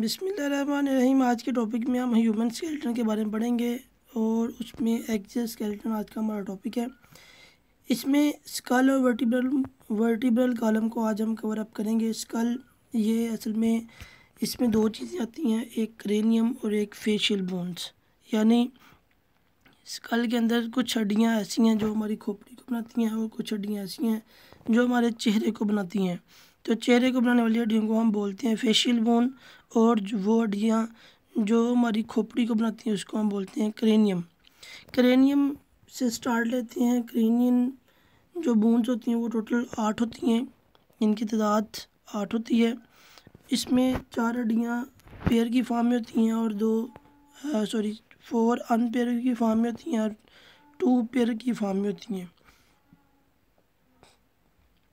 बिसमीम आज के टॉपिक में हम ह्यूमन स्केल्टन के बारे में पढ़ेंगे और उसमें एक्जल स्केल्टन आज का हमारा टॉपिक है इसमें स्कल और वर्टिब्रल वर्टिब्रल कॉलम को आज हम कवर अप करेंगे स्कल ये असल में इसमें दो चीज़ें आती हैं एक क्रेनियम और एक फेशियल बोन्स यानी स्कल के अंदर कुछ हड्डियाँ ऐसी हैं जो हमारी खोपड़ी को बनाती हैं और कुछ हड्डियाँ ऐसी हैं जो हमारे चेहरे को बनाती हैं तो चेहरे को बनाने वाली हड्डियों को हम बोलते हैं फेशियल बोन और वो हड्डियाँ जो हमारी खोपड़ी को बनाती हैं उसको हम बोलते हैं क्रेनियम क्रेनियम से स्टार्ट लेते हैं क्रेनियन जो बोन्स होती हैं वो टोटल आठ होती हैं इनकी तादाद आठ होती है इसमें चार हड्डियाँ पेयर की फॉर्म में होती हैं और दो सॉरी फोर अनपेयर की फॉर्म में होती हैं और टू पेयर की फॉर्म में होती हैं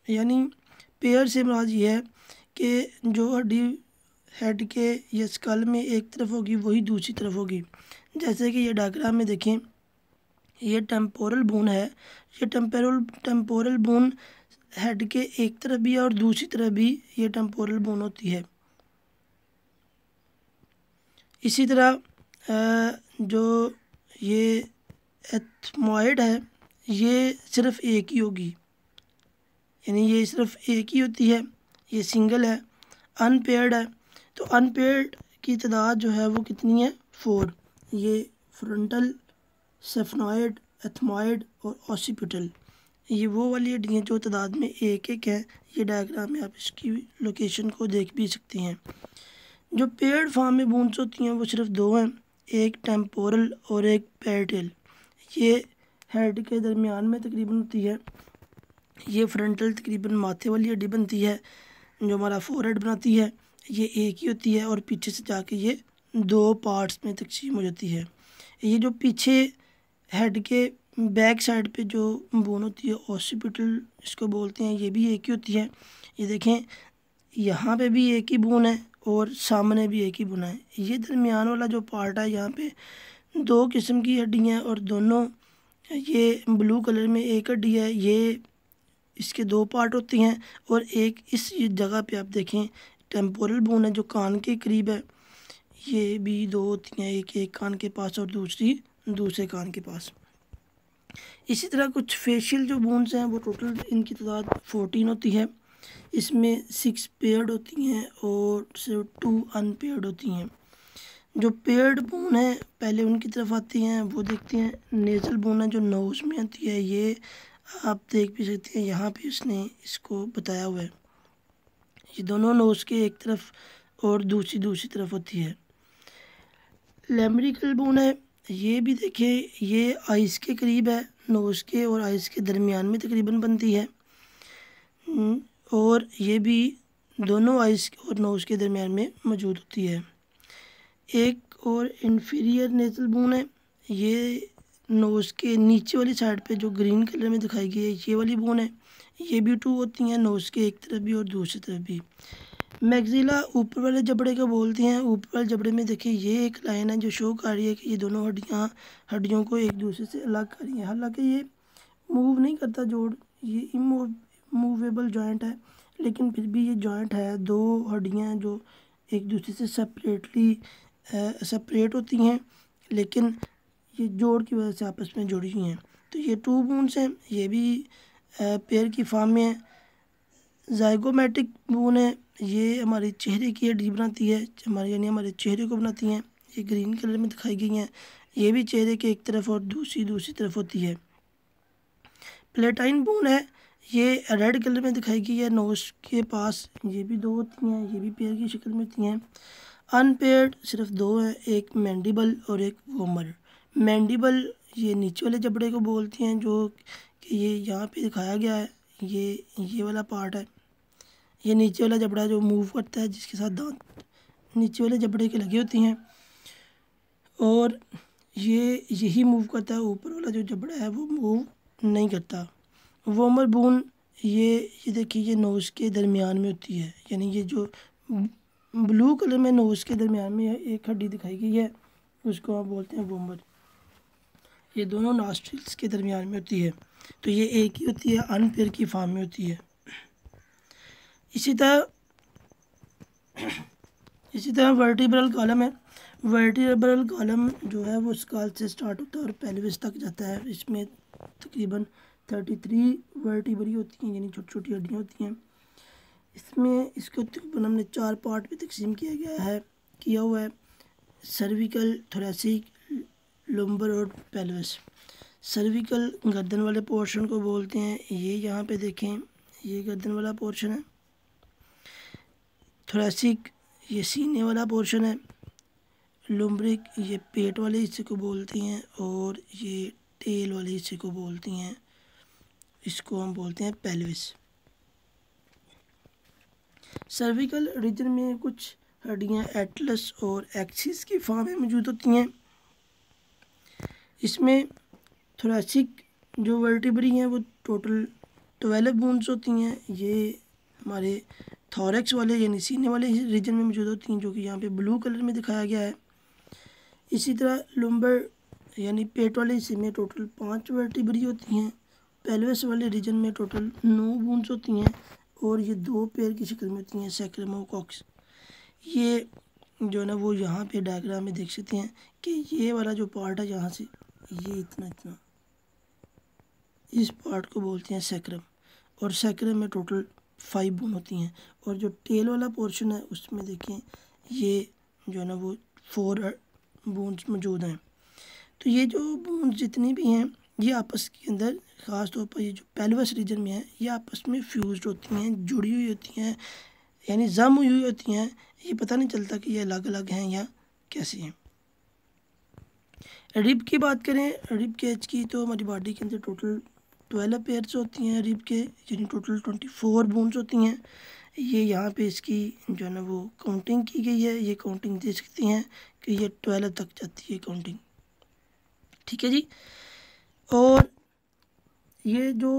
यानी पेयर से मराज ये है कि जो हड्डी हेड के ये स्कल में एक तरफ होगी वही दूसरी तरफ होगी जैसे कि ये डायग्राम में देखें ये टेम्पोरल बोन है ये टेम्पोरल टेम्पोरल बोन हेड के एक तरफ भी और दूसरी तरफ भी ये टेम्पोरल बोन होती है इसी तरह जो ये एथमॉइड है ये सिर्फ एक ही होगी यानी ये सिर्फ एक ही होती है ये सिंगल है अनपेयर्ड है तो अनपेड की तादाद जो है वो कितनी है फोर ये फ्रंटल सेफनॉयड एथमॉइड और ऑसीपिटल ये वो वाली हड्डियाँ जो तादाद में एक एक है ये डायग्राम में आप इसकी लोकेशन को देख भी सकती हैं जो पेड़ फार्म में बूंस होती हैं वो सिर्फ दो हैं एक टेम्पोरल और एक पेटेल ये हेड के दरमियान में तकरीबन होती है ये फ्रंटल तकरीबन माथे वाली हड्डी बनती है जो हमारा फोरहेड बनाती है ये एक ही होती है और पीछे से जाके ये दो पार्ट्स में तकसीम हो जाती है ये जो पीछे हेड के बैक साइड पे जो बोन होती है ऑसिपिटल इसको बोलते हैं ये भी एक ही होती है ये देखें यहाँ पे भी एक ही बोन है और सामने भी एक ही बुना है ये दरमियान वाला जो पार्ट है यहाँ पे दो किस्म की हड्डियाँ और दोनों ये ब्लू कलर में एक हड्डी है ये इसके दो पार्ट होती हैं और एक इस जगह पे आप देखें टेम्पोरल बोन है जो कान के करीब है ये भी दो होती हैं एक एक कान के पास और दूसरी दूसरे कान के पास इसी तरह कुछ फेशियल जो बोन्स हैं वो टोटल इनकी तादाद फोर्टीन होती है इसमें सिक्स पेयर्ड होती हैं और सिर्फ टू अनपेयर्ड होती हैं जो पेयर्ड बोन है पहले उनकी तरफ आती हैं वो देखते हैं नेज़ल बोन है जो नोज़ में आती है ये आप देख भी सकते हैं यहाँ पे उसने इसको बताया हुआ है ये दोनों नोज़ के एक तरफ और दूसरी दूसरी तरफ होती है लेमरिकल बोन है ये भी देखिए ये आइस के करीब है नोज़ के और आइस के दरमियान में तकरीबन बनती है हम्म, और ये भी दोनों आइस और नोज़ के दरमियान में मौजूद होती है एक और इन्फीरियर नेजल बोन है ये नोज़ के नीचे वाली साइड पे जो ग्रीन कलर में दिखाई गई है ये वाली बोन है ये भी टू होती हैं नोज़ के एक तरफ भी और दूसरी तरफ भी मैगजिला ऊपर वाले जबड़े को बोलते हैं ऊपर वाले जबड़े में देखिए ये एक लाइन है जो शो कर रही है कि ये दोनों हड्डियाँ हड्डियों को एक दूसरे से अलग कर रही हैं हालांकि ये मूव नहीं करता जोड़ ये इमूवेबल मूवेबल जॉइंट है लेकिन फिर भी ये जॉइंट है दो हड्डियाँ जो एक दूसरे से सेपरेटली सेपरेट होती हैं लेकिन ये जोड़ की वजह से आपस में जुड़ी हुई हैं तो ये टू बोन्स हैं ये भी पेयर की फार्म में जायगोमेटिक बोन है ये हमारे चेहरे की हड्डी बनाती है हमारे यानी हमारे चेहरे को बनाती हैं ये ग्रीन कलर में दिखाई गई हैं ये भी चेहरे के एक तरफ और दूसरी दूसरी तरफ होती है प्लेटाइन बोन है ये रेड कलर में दिखाई गई है नोज के पास ये भी दो होती हैं ये भी पेयर की शक्ल में होती हैं अनपेयर्ड सिर्फ दो हैं एक मैंडिबल और एक वोमर मैंडिबल ये नीचे वाले जबड़े को बोलते हैं जो कि ये यहाँ पे दिखाया गया है ये ये वाला पार्ट है ये नीचे वाला जबड़ा जो मूव करता है जिसके साथ दांत नीचे वाले जबड़े के लगे होती हैं और ये यही मूव करता है ऊपर वाला जो जबड़ा है वो मूव नहीं करता वोमर बून ये ये देखिए ये नोज़ के दरमियान में होती है यानी ये जो ब्लू कलर में नोज़ के दरमियान में एक हड्डी दिखाई गई है उसको आप बोलते हैं वोमर ये दोनों नास्ट्रिल्स के दरमियान में होती है तो ये एक ही होती है अनपेयर की फार्म में होती है इसी तरह इसी तरह वर्टिब्रल कॉलम है वर्टिब्रल कॉलम जो है वो स्काल से स्टार्ट होता है और पेल्विस तक जाता है इसमें तकरीबन थर्टी थ्री वर्टिबरी होती हैं यानी छोटी छोटी हड्डियाँ होती हैं इसमें इसको तकरीबन हमने चार पार्ट में तकसीम किया गया है किया हुआ है सर्विकल थोरेसिक लम्बर और पेल्विस सर्विकल गर्दन वाले पोर्शन को बोलते हैं ये यहाँ पे देखें ये गर्दन वाला पोर्शन है थोरेसिक ये सीने वाला पोर्शन है लुम्ब्रिक ये पेट वाले हिस्से को बोलती हैं और ये टेल वाले हिस्से को बोलती हैं इसको हम बोलते हैं पेल्विस सर्विकल रीजन में कुछ हड्डियाँ एटलस और एक्सिस की फॉर्म में मौजूद होती हैं इसमें थोरासिक जो वर्टिब्री हैं वो टोटल ट्वेल्व बोन्स होती हैं ये हमारे थॉरेक्स वाले यानी सीने वाले रीजन में मौजूद होती हैं जो कि यहाँ पे ब्लू कलर में दिखाया गया है इसी तरह लुम्बर यानी पेट वाले हिस्से में टोटल पाँच वर्टिब्री होती हैं पेल्विस वाले रीजन में टोटल नौ बोन्स होती हैं और ये दो पेयर की शक्ल में होती हैं सैक्रमोकॉक्स ये जो है ना वो यहाँ पे डायग्राम में देख सकते हैं कि ये वाला जो पार्ट है यहाँ से ये इतना इतना इस पार्ट को बोलते हैं सैक्रम और सैक्रम में टोटल फाइव बोन होती हैं और जो टेल वाला पोर्शन है उसमें देखें ये जो है ना वो फोर बोन्स uh, मौजूद हैं तो ये जो बोन्स जितनी भी हैं ये आपस के अंदर ख़ास तौर पर ये जो पेलवस रीजन में है ये आपस में फ्यूज होती हैं जुड़ी हुई होती हैं यानी जम हुई होती हैं ये पता नहीं चलता कि ये अलग अलग हैं या कैसी हैं रिब की बात करें रिब के एज की तो हमारी बॉडी के अंदर टोटल ट्वेल्व पेयर्स होती हैं रिब के यानी टोटल ट्वेंटी फोर बोन्स होती हैं ये यहाँ पे इसकी जो है ना वो काउंटिंग की गई है ये काउंटिंग दे सकती हैं कि ये ट्वेल्व तक जाती है काउंटिंग ठीक है जी और ये जो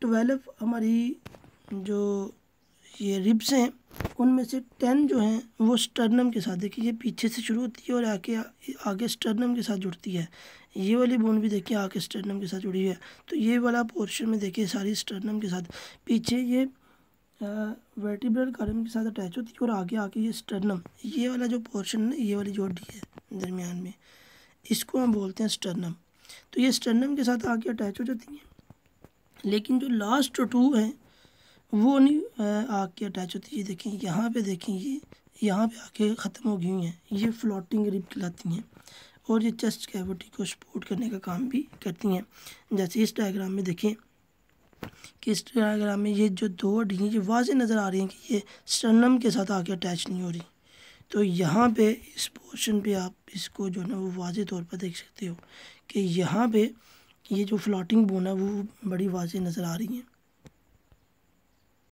ट्वेल्व हमारी जो ये रिब्स हैं उनमें से टेन जो हैं वो स्टर्नम के साथ देखिए ये पीछे से शुरू होती है और आके आगे स्टर्नम के साथ जुड़ती है ये वाली बोन भी देखिए आके स्टर्नम के साथ जुड़ी है तो ये वाला पोर्शन में देखिए सारी स्टर्नम के साथ पीछे ये वर्टिब्रल कॉलम के साथ अटैच होती है और आगे आके ये स्टर्नम ये वाला जो पोर्शन है ये वाली जो हड्डी है दरमियान में इसको हम बोलते हैं स्टर्नम तो ये स्टर्नम के साथ आके अटैच हो जाती हैं लेकिन जो लास्ट टू हैं वो नहीं आग के अटैच होती है देखें यहाँ पे देखें ये यहाँ पे आके ख़त्म हो गई हुई हैं ये फ्लोटिंग रिब खिलाती हैं और ये चेस्ट कैविटी को सपोर्ट करने का काम भी करती हैं जैसे इस डायग्राम में देखें कि इस डायग्राम में ये जो दो हड्डी हैं ये वाज नज़र आ रही हैं कि ये स्टर्नम के साथ आके अटैच नहीं हो रही तो यहाँ पे इस पोर्शन पे आप इसको जो है ना वो वाज तौर पर देख सकते हो कि यहाँ पे ये जो फ्लोटिंग बोन है वो बड़ी वाज नज़र आ रही हैं